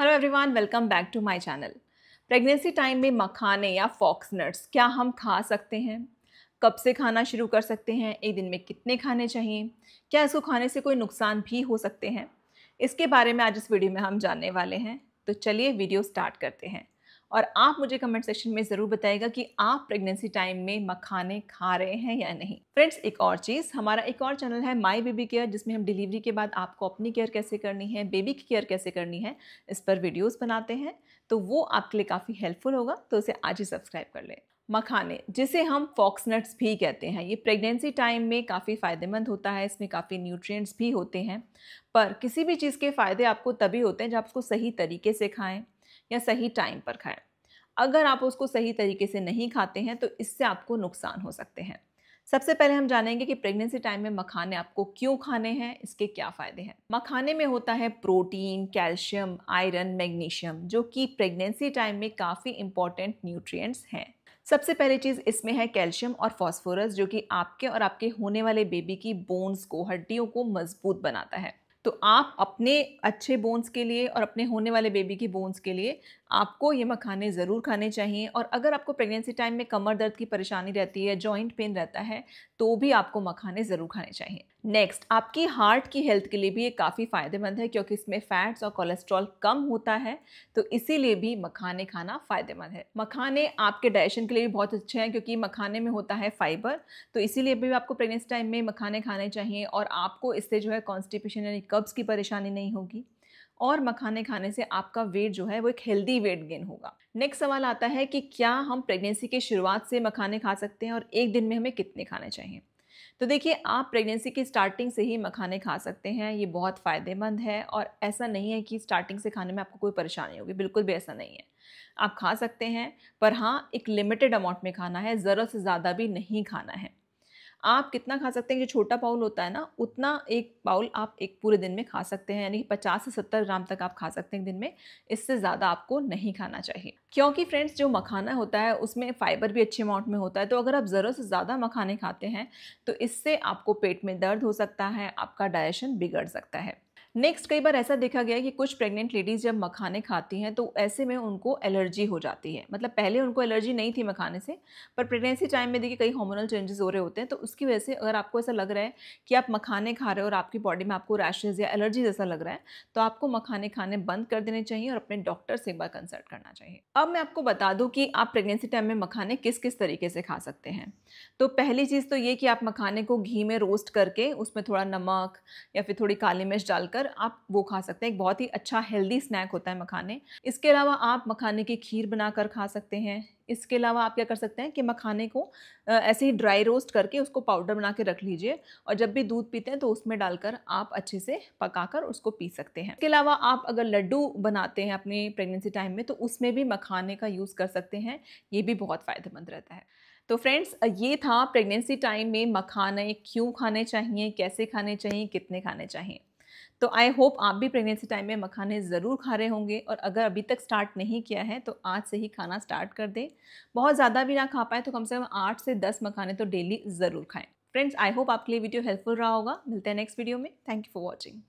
hello everyone welcome back to my channel pregnancy time में मखाने या फॉक्स नट्स क्या हम खा सकते हैं कब से खाना शुरू कर सकते हैं एक दिन में कितने खाने चाहिए क्या इसको खाने से कोई नुकसान भी हो सकते हैं इसके बारे में आज इस वीडियो में हम जानने वाले हैं तो चलिए वीडियो स्टार्ट करते हैं और आप मुझे कमेंट सेक्शन में ज़रूर बताएगा कि आप प्रेगनेंसी टाइम में मखाने खा रहे हैं या नहीं फ्रेंड्स एक और चीज़ हमारा एक और चैनल है माई बेबी केयर जिसमें हम डिलीवरी के बाद आपको अपनी केयर कैसे करनी है बेबी की केयर कैसे करनी है इस पर वीडियोज़ बनाते हैं तो वो आपके लिए काफ़ी हेल्पफुल होगा तो उसे आज ही सब्सक्राइब कर लें मखाने जिसे हम फॉक्सनट्स भी कहते हैं ये प्रेगनेंसी टाइम में काफ़ी फ़ायदेमंद होता है इसमें काफ़ी न्यूट्रिएंट्स भी होते हैं पर किसी भी चीज़ के फ़ायदे आपको तभी होते हैं जब आप उसको सही तरीके से खाएं या सही टाइम पर खाएं अगर आप उसको सही तरीके से नहीं खाते हैं तो इससे आपको नुकसान हो सकते हैं सबसे पहले हम जानेंगे कि प्रेगनेंसी टाइम में मखाने आपको क्यों खाने हैं इसके क्या फ़ायदे हैं मखाने में होता है प्रोटीन कैल्शियम आयरन मैग्नीशियम जो कि प्रेगनेंसी टाइम में काफ़ी इंपॉर्टेंट न्यूट्रिएंट्स हैं सबसे पहली चीज़ इसमें है कैल्शियम और फॉस्फोरस जो कि आपके और आपके होने वाले बेबी की बोन्स को हड्डियों को मजबूत बनाता है तो आप अपने अच्छे बोन्स के लिए और अपने होने वाले बेबी की बोन्स के लिए आपको ये मखाने ज़रूर खाने चाहिए और अगर आपको प्रेगनेंसी टाइम में कमर दर्द की परेशानी रहती है जॉइंट पेन रहता है तो भी आपको मखाने ज़रूर खाने चाहिए नेक्स्ट आपकी हार्ट की हेल्थ के लिए भी ये काफ़ी फ़ायदेमंद है क्योंकि इसमें फैट्स और कोलेस्ट्रॉल कम होता है तो इसीलिए भी मखाने खाना फ़ायदेमंद है मखाने आपके डाइजेशन के लिए भी बहुत अच्छे हैं क्योंकि मखाने में होता है फाइबर तो इसीलिए भी आपको प्रेगनेंसी टाइम में मखाने खाने चाहिए और आपको इससे जो है कॉन्स्टिपेशन यानी कब्ज़ की परेशानी नहीं होगी और मखाने खाने से आपका वेट जो है वो एक हेल्दी वेट गेन होगा नेक्स्ट सवाल आता है कि क्या हम प्रेगनेंसी की शुरुआत से मखाने खा सकते हैं और एक दिन में हमें कितने खाने चाहिए तो देखिए आप प्रेगनेंसी की स्टार्टिंग से ही मखाने खा सकते हैं ये बहुत फ़ायदेमंद है और ऐसा नहीं है कि स्टार्टिंग से खाने में आपको कोई परेशानी होगी बिल्कुल भी ऐसा नहीं है आप खा सकते हैं पर हाँ एक लिमिटेड अमाउंट में खाना है ज़रूरत से ज़्यादा भी नहीं खाना है आप कितना खा सकते हैं जो छोटा पाउल होता है ना उतना एक बाउल आप एक पूरे दिन में खा सकते हैं यानी कि पचास से सत्तर ग्राम तक आप खा सकते हैं दिन में इससे ज़्यादा आपको नहीं खाना चाहिए क्योंकि फ्रेंड्स जो मखाना होता है उसमें फाइबर भी अच्छे अमाउंट में होता है तो अगर आप ज़रूरत से ज़्यादा मखाने खाते हैं तो इससे आपको पेट में दर्द हो सकता है आपका डाइजेशन बिगड़ सकता है नेक्स्ट कई बार ऐसा देखा गया है कि कुछ प्रेग्नेंट लेडीज़ जब मखाने खाती हैं तो ऐसे में उनको एलर्जी हो जाती है मतलब पहले उनको एलर्जी नहीं थी मखाने से पर प्रेगनेंसी टाइम में देखिए कई हॉर्मोनल चेंजेस हो रहे होते हैं तो उसकी वजह से अगर आपको ऐसा लग रहा है कि आप मखाने खा रहे हो और आपकी बॉडी में आपको रैशेज़ या एलर्जी जैसा लग रहा है तो आपको मखाने खाने बंद कर देने चाहिए और अपने डॉक्टर से एक बार कंसल्ट करना चाहिए अब मैं आपको बता दूँ कि आप प्रेगनेंसी टाइम में मखाने किस किस तरीके से खा सकते हैं तो पहली चीज़ तो ये कि आप मखाने को घी में रोस्ट करके उसमें थोड़ा नमक या फिर थोड़ी काली मिर्च डालकर कर आप वो खा सकते हैं एक बहुत ही अच्छा हेल्दी स्नैक होता है मखाने इसके अलावा आप मखाने की खीर बनाकर खा सकते हैं इसके अलावा आप क्या कर सकते हैं कि मखाने को ऐसे ही ड्राई रोस्ट करके उसको पाउडर बना के रख लीजिए और जब भी दूध पीते हैं तो उसमें डालकर आप अच्छे से पकाकर उसको पी सकते हैं इसके अलावा आप अगर लड्डू बनाते हैं अपने प्रेगनेंसी टाइम में तो उसमें भी मखाने का यूज़ कर सकते हैं ये भी बहुत फ़ायदेमंद रहता है तो फ्रेंड्स ये था प्रेगनेंसी टाइम में मखाने क्यों खाने चाहिए कैसे खाने चाहिए कितने खाने चाहिए तो आई होप आप भी प्रेगनेंसी टाइम में मखाने ज़रूर खा रहे होंगे और अगर अभी तक स्टार्ट नहीं किया है तो आज से ही खाना स्टार्ट कर दें बहुत ज़्यादा भी ना खा पाए तो कम से कम आठ से दस मखाने तो डेली ज़रूर खाएँ फ्रेंड्स आई होप आपके लिए वीडियो हेल्पफुल रहा होगा मिलते हैं नेक्स्ट वीडियो में थैंक यू फॉर वॉचिंग